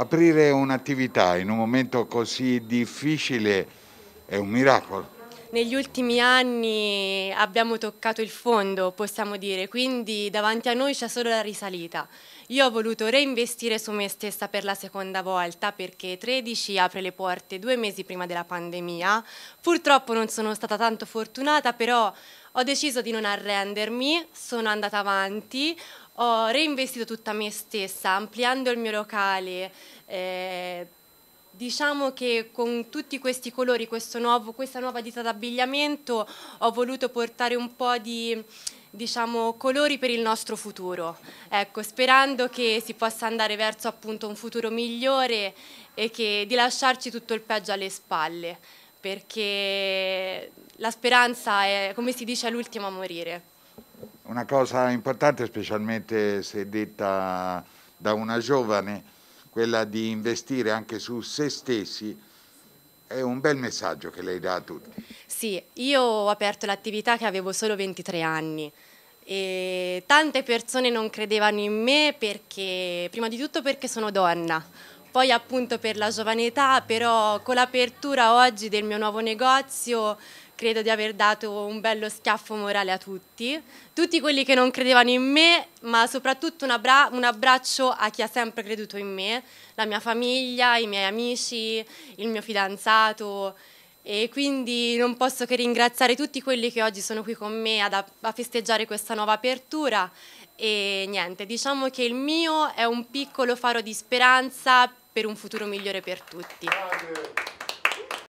aprire un'attività in un momento così difficile è un miracolo. Negli ultimi anni abbiamo toccato il fondo, possiamo dire, quindi davanti a noi c'è solo la risalita. Io ho voluto reinvestire su me stessa per la seconda volta perché 13 apre le porte due mesi prima della pandemia. Purtroppo non sono stata tanto fortunata, però ho deciso di non arrendermi, sono andata avanti, ho reinvestito tutta me stessa, ampliando il mio locale. Eh, diciamo che con tutti questi colori, nuovo, questa nuova ditta d'abbigliamento, ho voluto portare un po' di diciamo, colori per il nostro futuro, ecco, sperando che si possa andare verso appunto, un futuro migliore e che, di lasciarci tutto il peggio alle spalle, perché la speranza è, come si dice, l'ultima a morire una cosa importante, specialmente se detta da una giovane, quella di investire anche su se stessi, è un bel messaggio che lei dà a tutti. Sì, io ho aperto l'attività che avevo solo 23 anni e tante persone non credevano in me perché, prima di tutto perché sono donna, poi appunto per la giovane età, però con l'apertura oggi del mio nuovo negozio credo di aver dato un bello schiaffo morale a tutti, tutti quelli che non credevano in me, ma soprattutto un, abbra un abbraccio a chi ha sempre creduto in me, la mia famiglia, i miei amici, il mio fidanzato e quindi non posso che ringraziare tutti quelli che oggi sono qui con me a festeggiare questa nuova apertura e niente, diciamo che il mio è un piccolo faro di speranza per un futuro migliore per tutti.